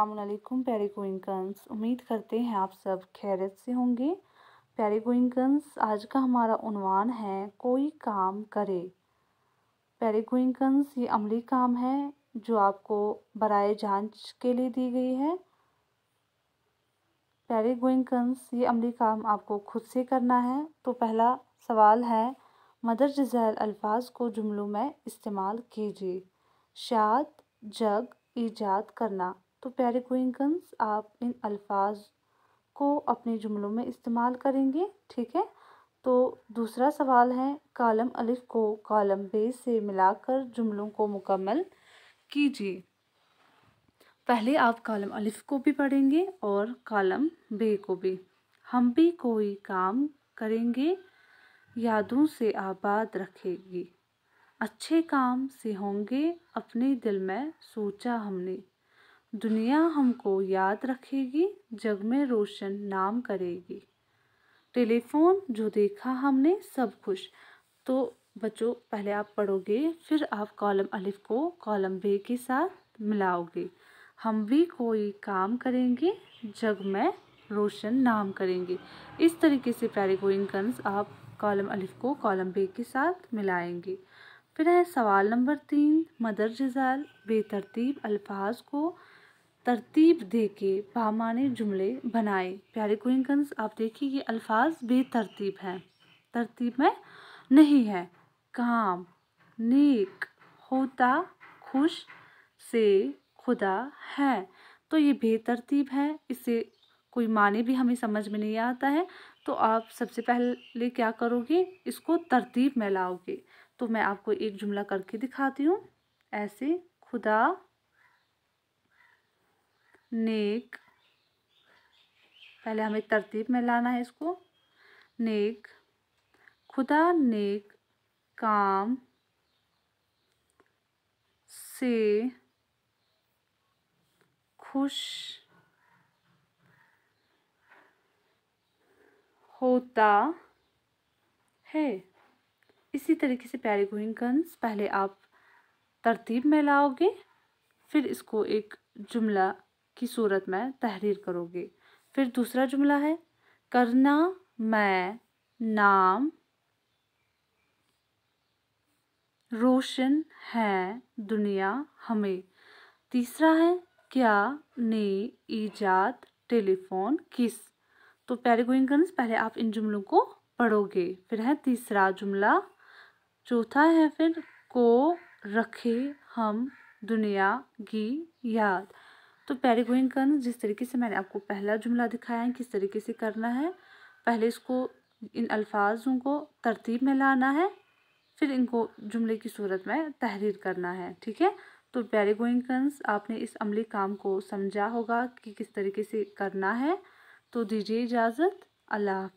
अल्लाम प्यारे गोइंकन्स उम्मीद करते हैं आप सब खैरत से होंगे प्यारे गोइंकन्स आज का हमारा उनवान है कोई काम करे प्यारे गोइंकन्स ये अमली काम है जो आपको बरए जांच के लिए दी गई है प्यारे गोइंकन्स ये अमली काम आपको खुद से करना है तो पहला सवाल है मदर जजैल अल्फाज को जुमलों में इस्तेमाल कीजिए शाद जग ईजाद करना तो प्यारे गोइंगन्स आप इन अल्फाज को अपने जुमलों में इस्तेमाल करेंगे ठीक है तो दूसरा सवाल है कॉलम अलिफ को कॉलम बे से मिलाकर जुमलों को मुकम्मल कीजिए पहले आप कॉलम अलिफ को भी पढ़ेंगे और कॉलम बे को भी हम भी कोई काम करेंगे यादों से आबाद रखेगी अच्छे काम से होंगे अपने दिल में सोचा हमने दुनिया हमको याद रखेगी जग में रोशन नाम करेगी टेलीफोन जो देखा हमने सब खुश तो बच्चों पहले आप पढ़ोगे फिर आप कॉलम अलिफ को कॉलम बे के साथ मिलाओगे हम भी कोई काम करेंगे जग में रोशन नाम करेंगे इस तरीके से को कंस आप कॉलम अलिफ को कॉलम बे के साथ मिलाएंगे फिर है सवाल नंबर तीन मदर जजाल बेतरतीब अल्फाज को तरतीब दे के बामाने जुमले बनाए प्यारे कोइंकन्स आप देखिए ये अल्फाज बेतरतीब हैं तरतीब में नहीं है काम नेक होता खुश से खुदा है तो ये बेतरतीब है इसे कोई माने भी हमें समझ में नहीं आता है तो आप सबसे पहले क्या करोगे इसको तरतीब में लाओगे तो मैं आपको एक जुमला करके दिखाती हूँ ऐसे खुदा नेक पहले हमें तरतीब में लाना है इसको नेक खुदा नेक काम से खुश होता है इसी तरीके से प्यारे गोहिंगंस पहले आप तरतीब में लाओगे फिर इसको एक जुमला की सूरत में तहरीर करोगे फिर दूसरा जुमला है करना मैं नाम रोशन है दुनिया हमें तीसरा है क्या ने ईजाद टेलीफोन किस तो प्यारे गोइंगन्स पहले आप इन जुमलों को पढ़ोगे फिर है तीसरा जुमला चौथा है फिर को रखे हम दुनिया की याद तो पैरागोइंग करना जिस तरीके से मैंने आपको पहला जुमला दिखाया है किस तरीके से करना है पहले इसको इन अल्फाजों को तरतीब में लाना है फिर इनको जुमले की सूरत में तहरीर करना है ठीक है तो पैरागोइंग कंस आपने इस अमली काम को समझा होगा कि किस तरीके से करना है तो दीजिए इजाज़त अल्लाह